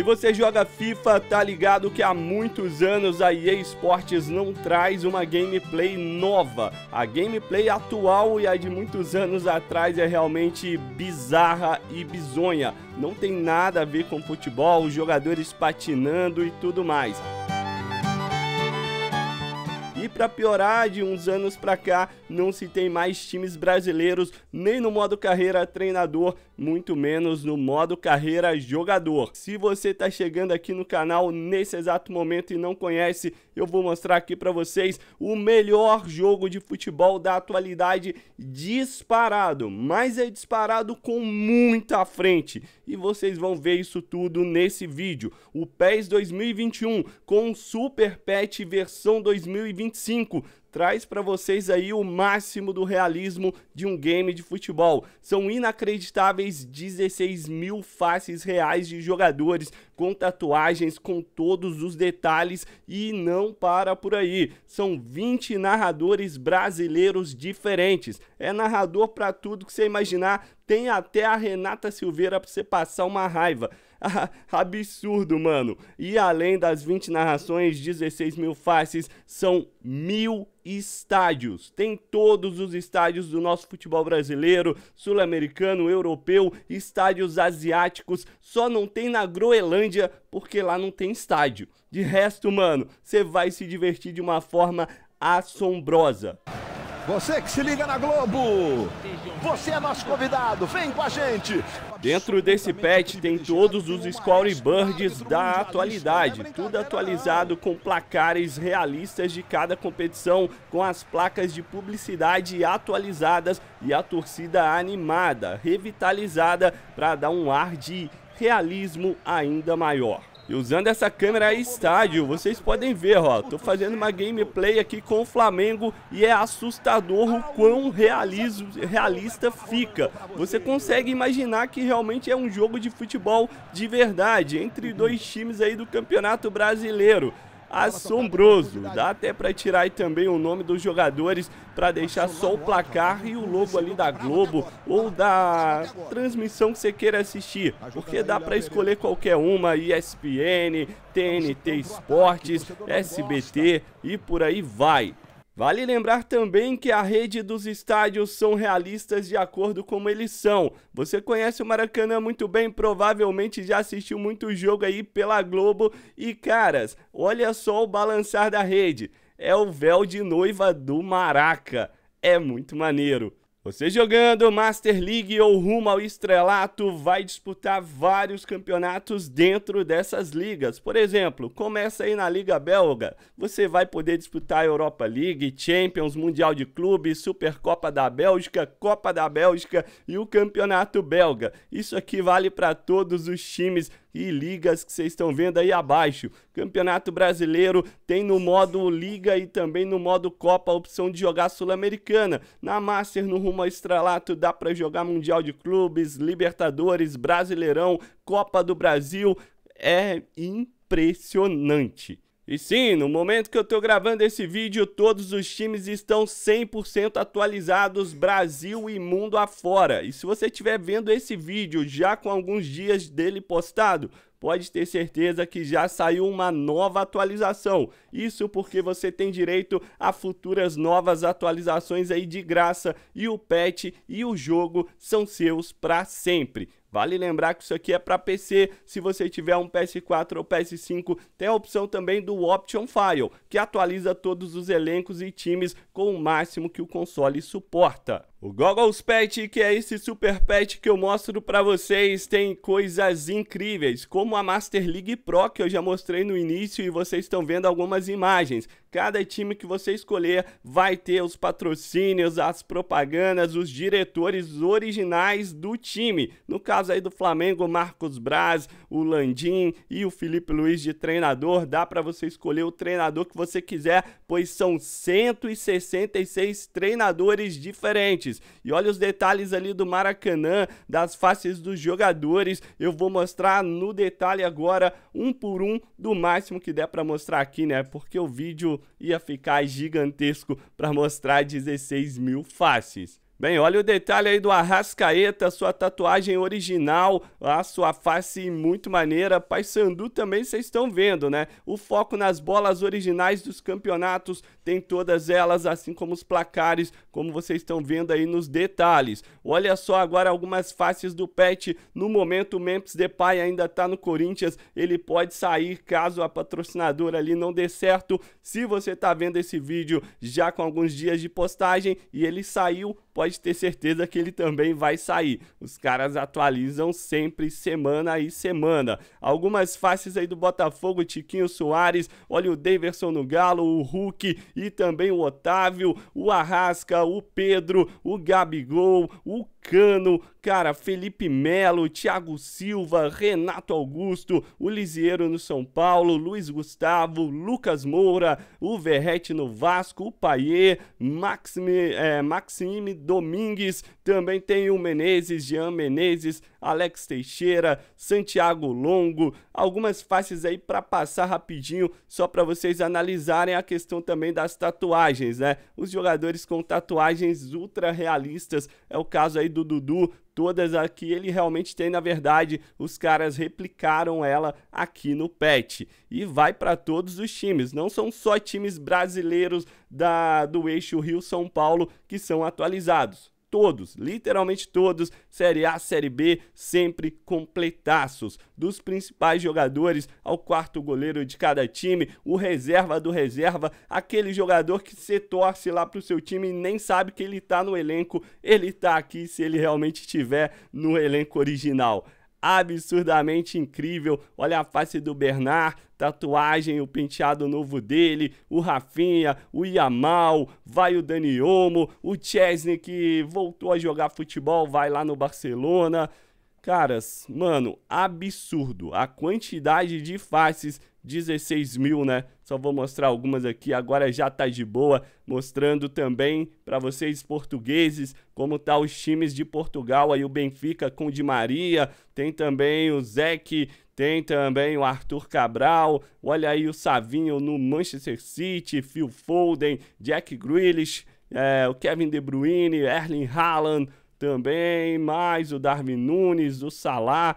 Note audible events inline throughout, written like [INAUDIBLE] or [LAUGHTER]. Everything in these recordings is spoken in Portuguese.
Se você joga FIFA, tá ligado que há muitos anos a EA Sports não traz uma gameplay nova. A gameplay atual e a de muitos anos atrás é realmente bizarra e bizonha. Não tem nada a ver com futebol, os jogadores patinando e tudo mais para piorar, de uns anos para cá, não se tem mais times brasileiros nem no modo carreira treinador, muito menos no modo carreira jogador. Se você está chegando aqui no canal nesse exato momento e não conhece, eu vou mostrar aqui para vocês o melhor jogo de futebol da atualidade disparado, mas é disparado com muita frente. E vocês vão ver isso tudo nesse vídeo. O PES 2021 com Super Pet versão 2025 5 traz para vocês aí o máximo do realismo de um game de futebol. São inacreditáveis 16 mil faces reais de jogadores, com tatuagens, com todos os detalhes e não para por aí. São 20 narradores brasileiros diferentes. É narrador para tudo que você imaginar, tem até a Renata Silveira para você passar uma raiva. [LAUGHS] absurdo, mano. E além das 20 narrações, 16 mil faces são mil estádios. Tem todos os estádios do nosso futebol brasileiro, sul-americano, europeu, estádios asiáticos. Só não tem na Groenlândia porque lá não tem estádio. De resto, mano, você vai se divertir de uma forma assombrosa. Você que se liga na Globo, você é nosso convidado, vem com a gente. Dentro desse patch tem todos os scorebirds da atualidade, tudo atualizado com placares realistas de cada competição, com as placas de publicidade atualizadas e a torcida animada, revitalizada para dar um ar de realismo ainda maior. E usando essa câmera estádio, vocês podem ver, ó, tô fazendo uma gameplay aqui com o Flamengo e é assustador o quão realismo, realista fica. Você consegue imaginar que realmente é um jogo de futebol de verdade, entre dois times aí do Campeonato Brasileiro assombroso. Dá até para tirar aí também o nome dos jogadores para deixar só o placar e o logo ali da Globo ou da transmissão que você queira assistir, porque dá para escolher qualquer uma, ESPN, TNT Esportes, SBT e por aí vai. Vale lembrar também que a rede dos estádios são realistas de acordo com eles são. Você conhece o Maracanã muito bem, provavelmente já assistiu muito jogo aí pela Globo. E caras, olha só o balançar da rede. É o véu de noiva do Maraca. É muito maneiro. Você jogando Master League ou rumo ao estrelato vai disputar vários campeonatos dentro dessas ligas. Por exemplo, começa aí na Liga Belga. Você vai poder disputar Europa League, Champions, Mundial de Clube, Supercopa da Bélgica, Copa da Bélgica e o Campeonato Belga. Isso aqui vale para todos os times e ligas que vocês estão vendo aí abaixo. Campeonato Brasileiro tem no modo Liga e também no modo Copa a opção de jogar Sul-Americana. Na Master, no rumo ao estralato dá para jogar Mundial de Clubes, Libertadores, Brasileirão, Copa do Brasil. É impressionante. E sim, no momento que eu estou gravando esse vídeo, todos os times estão 100% atualizados Brasil e mundo afora. E se você estiver vendo esse vídeo já com alguns dias dele postado, pode ter certeza que já saiu uma nova atualização. Isso porque você tem direito a futuras novas atualizações aí de graça e o patch e o jogo são seus para sempre. Vale lembrar que isso aqui é para PC. Se você tiver um PS4 ou PS5, tem a opção também do Option File, que atualiza todos os elencos e times com o máximo que o console suporta. O Goggles Pet, que é esse super pet que eu mostro para vocês, tem coisas incríveis, como a Master League Pro que eu já mostrei no início e vocês estão vendo algumas imagens. Cada time que você escolher vai ter os patrocínios, as propagandas, os diretores originais do time. No caso aí do Flamengo, Marcos Braz, o Landim e o Felipe Luiz de treinador, dá para você escolher o treinador que você quiser pois são 166 treinadores diferentes. E olha os detalhes ali do Maracanã, das faces dos jogadores. Eu vou mostrar no detalhe agora, um por um, do máximo que der para mostrar aqui, né? Porque o vídeo ia ficar gigantesco para mostrar 16 mil faces. Bem, olha o detalhe aí do Arrascaeta, sua tatuagem original, a sua face muito maneira. sandu também vocês estão vendo, né? O foco nas bolas originais dos campeonatos, tem todas elas, assim como os placares, como vocês estão vendo aí nos detalhes. Olha só agora algumas faces do pet. No momento, o Memphis Depay ainda está no Corinthians, ele pode sair caso a patrocinadora ali não dê certo. Se você está vendo esse vídeo já com alguns dias de postagem e ele saiu, pode ter certeza que ele também vai sair. Os caras atualizam sempre, semana e semana. Algumas faces aí do Botafogo, Tiquinho Soares, olha o Daverson no Galo, o Hulk e também o Otávio, o Arrasca, o Pedro, o Gabigol, o Cano, cara, Felipe Melo, Thiago Silva, Renato Augusto, o Lisieiro no São Paulo, Luiz Gustavo, Lucas Moura, o Verrete no Vasco, o Paier, Maxime, é, Maxime Domingues, também tem o Menezes, Jean Menezes, Alex Teixeira, Santiago Longo, algumas faces aí para passar rapidinho, só para vocês analisarem a questão também das tatuagens, né? Os jogadores com tatuagens ultra realistas, é o caso aí do Dudu, todas aqui, ele realmente tem, na verdade, os caras replicaram ela aqui no PET. E vai para todos os times, não são só times brasileiros da, do eixo Rio-São Paulo que são atualizados todos, literalmente todos, Série A, Série B, sempre completaços. Dos principais jogadores ao quarto goleiro de cada time, o reserva do reserva, aquele jogador que se torce lá pro seu time e nem sabe que ele tá no elenco, ele tá aqui se ele realmente estiver no elenco original absurdamente incrível. Olha a face do Bernard, tatuagem, o penteado novo dele, o Rafinha, o Yamal, vai o Dani Olmo, o Chesney que voltou a jogar futebol, vai lá no Barcelona. Caras, mano, absurdo a quantidade de faces 16 mil, né? Só vou mostrar algumas aqui, agora já tá de boa, mostrando também para vocês portugueses como tá os times de Portugal, aí o Benfica com o Di Maria, tem também o Zeke, tem também o Arthur Cabral, olha aí o Savinho no Manchester City, Phil Foden, Jack Grealish, é, o Kevin De Bruyne, Erling Haaland também, mais o Darwin Nunes, o Salah,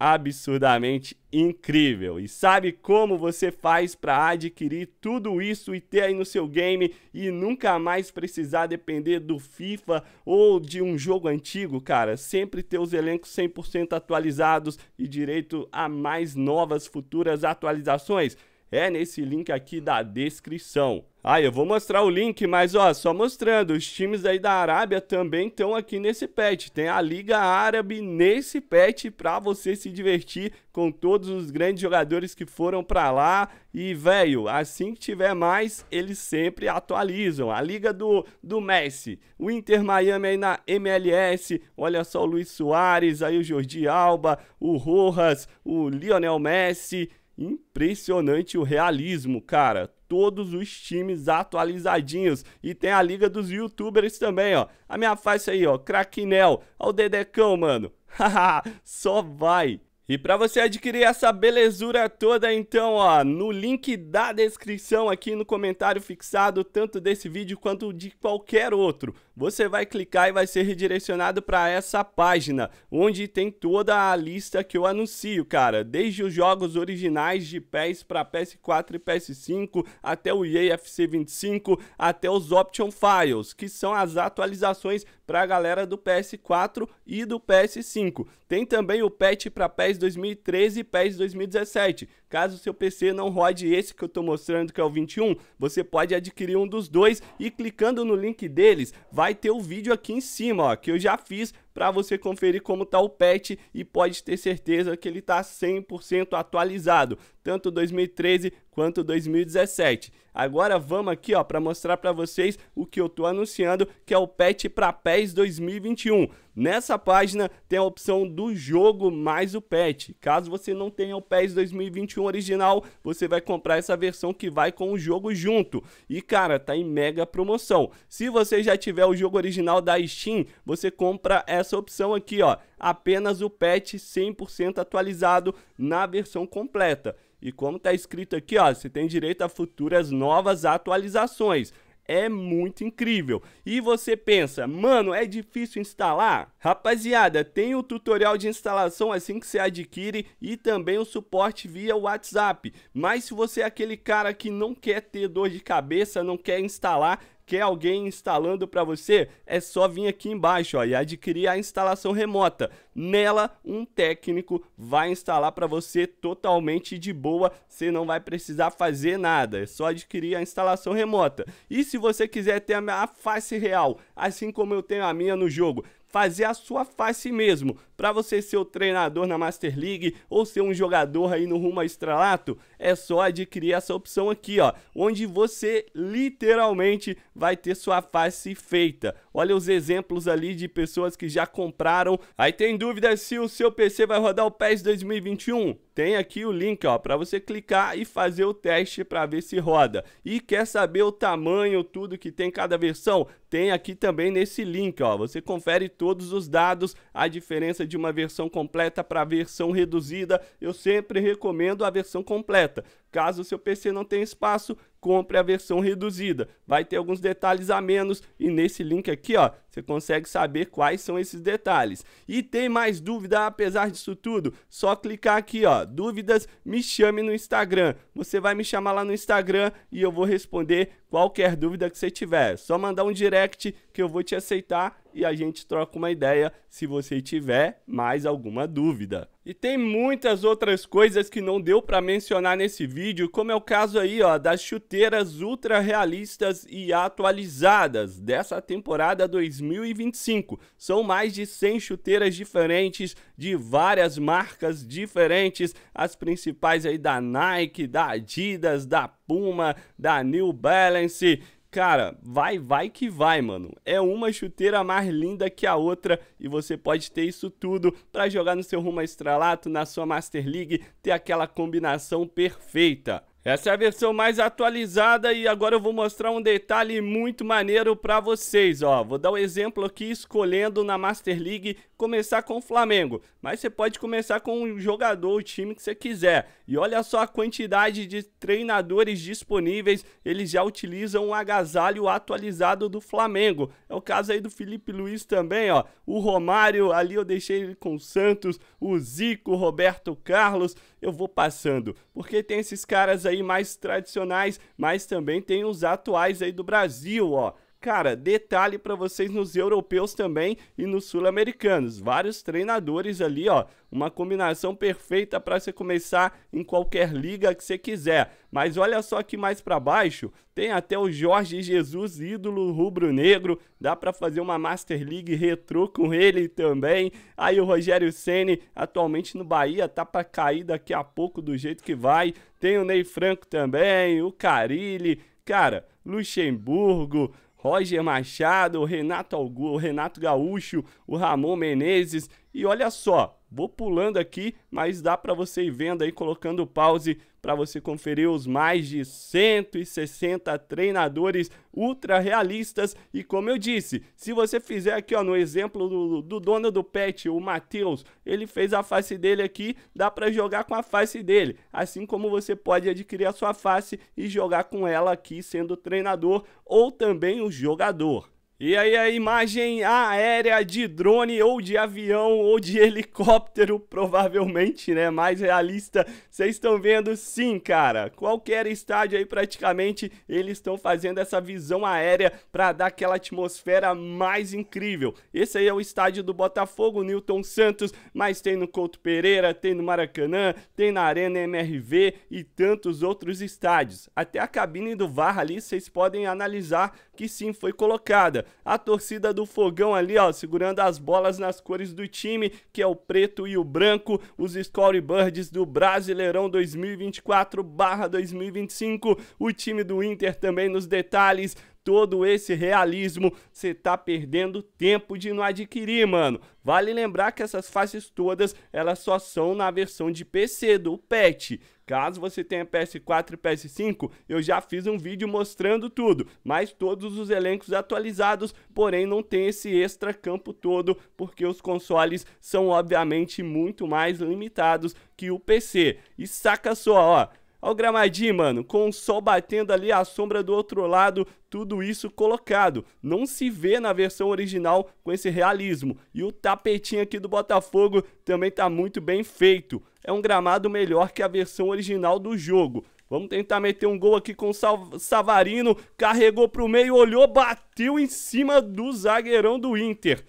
absurdamente incrível. E sabe como você faz para adquirir tudo isso e ter aí no seu game e nunca mais precisar depender do FIFA ou de um jogo antigo, cara? Sempre ter os elencos 100% atualizados e direito a mais novas futuras atualizações é nesse link aqui da descrição. Ah, eu vou mostrar o link, mas ó, só mostrando, os times aí da Arábia também estão aqui nesse patch. Tem a Liga Árabe nesse patch para você se divertir com todos os grandes jogadores que foram para lá. E, velho, assim que tiver mais, eles sempre atualizam. A Liga do, do Messi, o Inter Miami aí na MLS, olha só o Luiz Soares, aí o Jordi Alba, o Rojas, o Lionel Messi Impressionante o realismo, cara. Todos os times atualizadinhos. E tem a liga dos youtubers também, ó. A minha face aí, ó. Craquinel. Olha o Dedecão, mano. [LAUGHS] Haha, só vai. E para você adquirir essa belezura toda, então, ó, no link da descrição aqui no comentário fixado, tanto desse vídeo quanto de qualquer outro, você vai clicar e vai ser redirecionado para essa página, onde tem toda a lista que eu anuncio, cara, desde os jogos originais de PES para PS4 e PS5, até o EA FC 25, até os Option Files, que são as atualizações para a galera do PS4 e do PS5. Tem também o patch para PES 2013 e PES 2017. Caso seu PC não rode esse que eu estou mostrando, que é o 21, você pode adquirir um dos dois e clicando no link deles, vai ter o vídeo aqui em cima, ó, que eu já fiz para você conferir como está o patch e pode ter certeza que ele está 100% atualizado, tanto 2013 quanto 2017. Agora vamos aqui ó para mostrar para vocês o que eu tô anunciando, que é o patch para PES 2021. Nessa página tem a opção do jogo mais o patch. Caso você não tenha o PES 2021 original, você vai comprar essa versão que vai com o jogo junto. E cara, tá em mega promoção. Se você já tiver o jogo original da Steam, você compra essa essa opção aqui, ó, apenas o patch 100% atualizado na versão completa. E como está escrito aqui, ó, você tem direito a futuras novas atualizações. É muito incrível. E você pensa, mano, é difícil instalar? Rapaziada, tem o tutorial de instalação assim que você adquire e também o suporte via WhatsApp. Mas se você é aquele cara que não quer ter dor de cabeça, não quer instalar, quer alguém instalando para você, é só vir aqui embaixo ó, e adquirir a instalação remota. Nela, um técnico vai instalar para você totalmente de boa, você não vai precisar fazer nada, é só adquirir a instalação remota. E se você quiser ter a face real, assim como eu tenho a minha no jogo, fazer a sua face mesmo. Para você ser o treinador na Master League ou ser um jogador aí no rumo a estrelato, é só adquirir essa opção aqui, ó, onde você literalmente vai ter sua face feita. Olha os exemplos ali de pessoas que já compraram. Aí tem dúvida se o seu PC vai rodar o PES 2021? Tem aqui o link, ó, para você clicar e fazer o teste para ver se roda. E quer saber o tamanho, tudo que tem cada versão? Tem aqui também nesse link, ó. Você confere todos os dados, a diferença de uma versão completa para a versão reduzida, eu sempre recomendo a versão completa. Caso o seu PC não tenha espaço, compre a versão reduzida. Vai ter alguns detalhes a menos e nesse link aqui, ó, você consegue saber quais são esses detalhes. E tem mais dúvida apesar disso tudo? Só clicar aqui, ó, dúvidas, me chame no Instagram. Você vai me chamar lá no Instagram e eu vou responder Qualquer dúvida que você tiver, só mandar um direct que eu vou te aceitar e a gente troca uma ideia se você tiver mais alguma dúvida. E tem muitas outras coisas que não deu para mencionar nesse vídeo, como é o caso aí, ó, das chuteiras ultra realistas e atualizadas dessa temporada 2025. São mais de 100 chuteiras diferentes de várias marcas diferentes, as principais aí da Nike, da Adidas, da Puma, da New Balance. Cara, vai, vai que vai, mano. É uma chuteira mais linda que a outra e você pode ter isso tudo para jogar no seu rumo estralato, na sua Master League, ter aquela combinação perfeita. Essa é a versão mais atualizada e agora eu vou mostrar um detalhe muito maneiro para vocês, ó. Vou dar um exemplo aqui escolhendo na Master League começar com o Flamengo, mas você pode começar com o jogador, o time que você quiser. E olha só a quantidade de treinadores disponíveis, eles já utilizam um agasalho atualizado do Flamengo. É o caso aí do Felipe Luiz também, ó. O Romário, ali eu deixei ele com o Santos, o Zico, o Roberto Carlos, eu vou passando, porque tem esses caras aí mais tradicionais, mas também tem os atuais aí do Brasil, ó. Cara, detalhe para vocês nos europeus também e nos sul-americanos. Vários treinadores ali, ó. Uma combinação perfeita para você começar em qualquer liga que você quiser. Mas olha só aqui mais para baixo, tem até o Jorge Jesus, ídolo rubro-negro. Dá para fazer uma Master League retrô com ele também. Aí o Rogério Ceni, atualmente no Bahia, tá para cair daqui a pouco do jeito que vai. Tem o Ney Franco também, o Carilli, cara, Luxemburgo, Roger Machado, Renato Algu, Renato Gaúcho, o Ramon Menezes. E olha só, vou pulando aqui, mas dá para você ir vendo aí, colocando pause para você conferir os mais de 160 treinadores ultra realistas. E como eu disse, se você fizer aqui ó, no exemplo do, do dono do pet, o Matheus, ele fez a face dele aqui, dá para jogar com a face dele. Assim como você pode adquirir a sua face e jogar com ela aqui sendo treinador ou também o jogador. E aí a imagem aérea de drone ou de avião ou de [LAUGHS] helicóptero, provavelmente, né, mais realista. Vocês estão vendo sim, cara. Qualquer estádio aí praticamente, eles estão fazendo essa visão aérea para dar aquela atmosfera mais incrível. Esse aí é o estádio do Botafogo, Newton Santos, mas tem no Couto Pereira, tem no Maracanã, tem na Arena MRV e tantos outros estádios. Até a cabine do VAR ali, vocês podem analisar que sim foi colocada a torcida do Fogão ali, ó, segurando as bolas nas cores do time, que é o preto e o branco, os Scorebirds do Brasileirão 2024/2025, o time do Inter também nos detalhes, todo esse realismo, você tá perdendo tempo de não adquirir, mano. Vale lembrar que essas faces todas, elas só são na versão de PC do patch. Caso você tenha PS4 e PS5, eu já fiz um vídeo mostrando tudo, mas todos os elencos atualizados, porém não tem esse extra campo todo, porque os consoles são obviamente muito mais limitados que o PC. E saca só, ó, o gramadinho, mano, com o sol batendo ali, a sombra do outro lado, tudo isso colocado. Não se vê na versão original com esse realismo. E o tapetinho aqui do Botafogo também tá muito bem feito. É um gramado melhor que a versão original do jogo. Vamos tentar meter um gol aqui com o Savarino. Carregou pro meio, olhou, bateu em cima do zagueirão do Inter.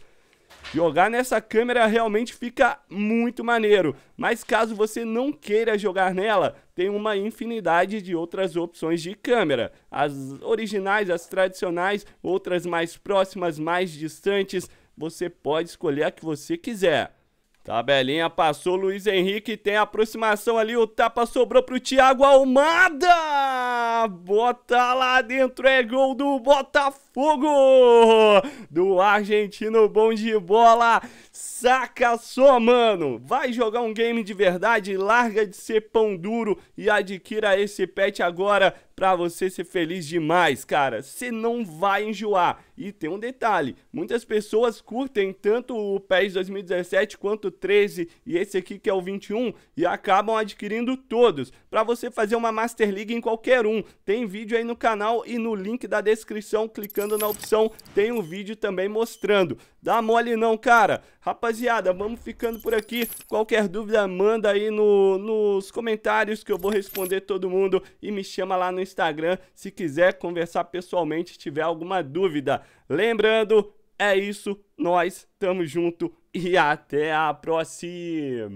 Jogar nessa câmera realmente fica muito maneiro, mas caso você não queira jogar nela, tem uma infinidade de outras opções de câmera. As originais, as tradicionais, outras mais próximas, mais distantes, você pode escolher a que você quiser. Tabelinha passou, Luiz Henrique tem aproximação ali, o tapa sobrou para o Thiago Almada! bota lá dentro, é gol do Botafogo! Do argentino bom de bola, saca só, mano! Vai jogar um game de verdade, larga de ser pão duro e adquira esse pet agora pra você ser feliz demais, cara. Você não vai enjoar. E tem um detalhe, muitas pessoas curtem tanto o PES 2017 quanto o 13 e esse aqui que é o 21 e acabam adquirindo todos. Para você fazer uma Master League em qualquer um, tem vídeo aí no canal e no link da descrição, clicando na opção, tem um vídeo também mostrando. Dá mole não, cara. Rapaziada, vamos ficando por aqui. Qualquer dúvida, manda aí no, nos comentários que eu vou responder todo mundo e me chama lá no Instagram se quiser conversar pessoalmente, tiver alguma dúvida. Lembrando, é isso, nós tamo junto e até a próxima!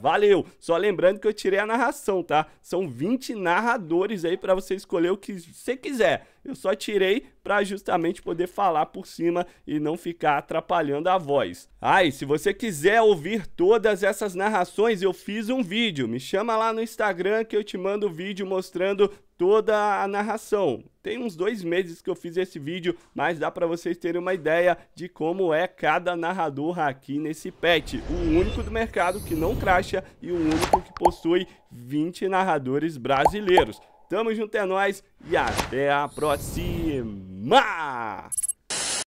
Valeu! Só lembrando que eu tirei a narração, tá? São 20 narradores aí para você escolher o que você quiser eu só tirei para justamente poder falar por cima e não ficar atrapalhando a voz. Ah, e se você quiser ouvir todas essas narrações, eu fiz um vídeo. Me chama lá no Instagram que eu te mando o vídeo mostrando toda a narração. Tem uns dois meses que eu fiz esse vídeo, mas dá para vocês terem uma ideia de como é cada narrador aqui nesse pet. O único do mercado que não cracha e o único que possui 20 narradores brasileiros. Tamo junto, é nóis e até a próxima!